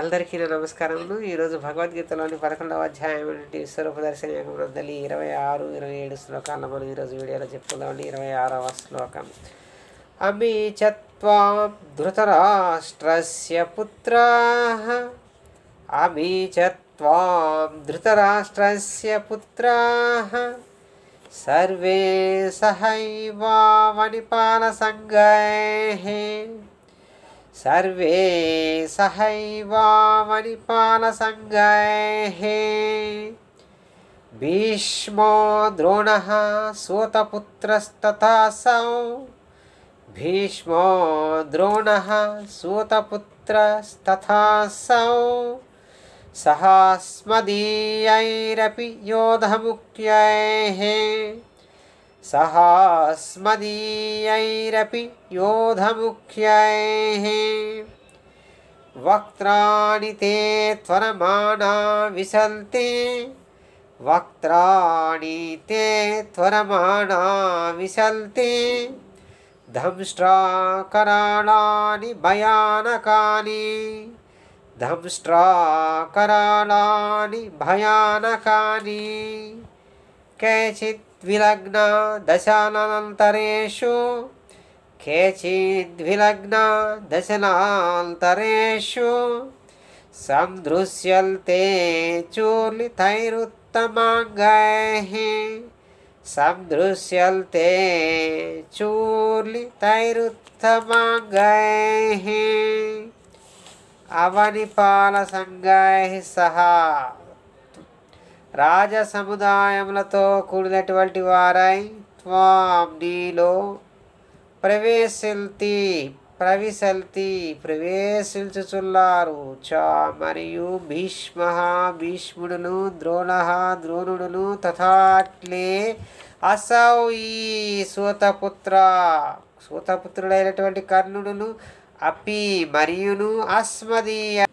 అందరికీ నమస్కారములు ఈరోజు భగవద్గీతలోని పదకొండవ అధ్యాయం నుండి స్వరూప దర్శన యోగంలో ఇరవై ఆరు ఇరవై ఏడు శ్లోకాలను మనం ఈరోజు వీడియోలో చెప్పుకుందామండి ఇరవై ఆరవ శ్లోకం అమి చత్వాం ధృతరాష్ట్రస్య పుత్రా అమి ధృతరాష్ట్రస్య పుత్రా సర్వే సహైవావనిపాల సంగై सर्वे सहैवामणिपालसङ्गैः भीष्मो द्रोणः सूतपुत्रस्तथा सौ भीष्मो द्रोणः सूतपुत्रस्तथा सौ सहास्मदीयैरपि योधमुख्यैः सहास्मदीयैरपि योधमुख्यैः वक्त्राणि ते त्वरमाणा विशन्ति वक्त्राणि ते त्वरमाणा विशन्ति धंष्ट्राकराणानि भयानकानि धंष्ट्राकराणानि भयानकानि केचित् द्विलग्ना दशानान्तरेषु केचिद्विलग्ना दशनान्तरेषु सन्दृश्यन्ते चूर्लितैरुत्तमाङ्गैः सन्दृश्यन्ते चूर्लितैरुत्तमाङ्गैः अवनिपालसङ्गैः सह రాజ సముదాయములతో కూడినటువంటి వారై నీలో ప్రవేశల్తి ప్రవిశల్తి ప్రవేశించుచున్నారు చ మరియు భీష్మ భీష్ముడును ద్రోణ ద్రోణుడును తథాట్లే అసౌ ఈ సూతపుత్ర సూతపుత్రుడైనటువంటి కర్ణుడును అపి మరియును అస్మదీయ